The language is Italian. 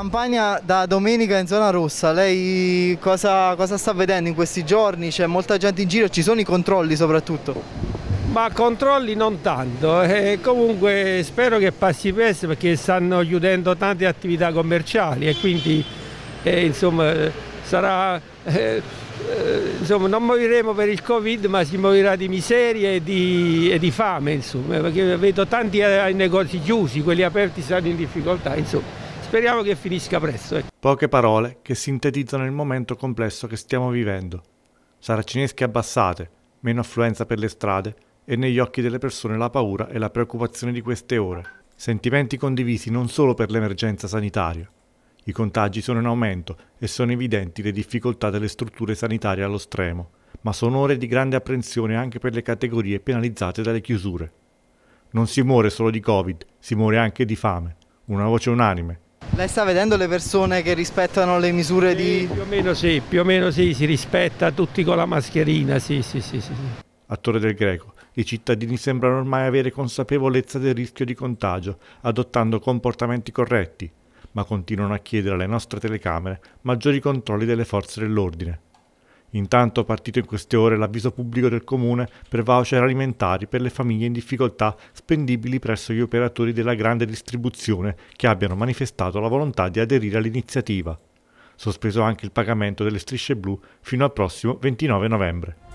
campagna da domenica in zona rossa, lei cosa, cosa sta vedendo in questi giorni? C'è molta gente in giro, ci sono i controlli soprattutto? Ma controlli non tanto, e eh, comunque spero che passi presto perché stanno chiudendo tante attività commerciali e quindi eh, insomma sarà... Eh, eh, insomma, non moriremo per il Covid, ma si morirà di miseria e di, e di fame, insomma, perché vedo tanti eh, negozi chiusi, quelli aperti saranno in difficoltà, insomma. Speriamo che finisca presto. Eh. Poche parole che sintetizzano il momento complesso che stiamo vivendo. Saracinesche abbassate, meno affluenza per le strade e negli occhi delle persone la paura e la preoccupazione di queste ore. Sentimenti condivisi non solo per l'emergenza sanitaria. I contagi sono in aumento e sono evidenti le difficoltà delle strutture sanitarie allo stremo, ma sono ore di grande apprensione anche per le categorie penalizzate dalle chiusure. Non si muore solo di Covid, si muore anche di fame. Una voce unanime, lei sta vedendo le persone che rispettano le misure sì, di... Più o meno sì, più o meno sì, si rispetta tutti con la mascherina, sì, sì, sì. sì. Attore del greco, i cittadini sembrano ormai avere consapevolezza del rischio di contagio, adottando comportamenti corretti, ma continuano a chiedere alle nostre telecamere maggiori controlli delle forze dell'ordine. Intanto è partito in queste ore l'avviso pubblico del Comune per voucher alimentari per le famiglie in difficoltà spendibili presso gli operatori della grande distribuzione che abbiano manifestato la volontà di aderire all'iniziativa. Sospeso anche il pagamento delle strisce blu fino al prossimo 29 novembre.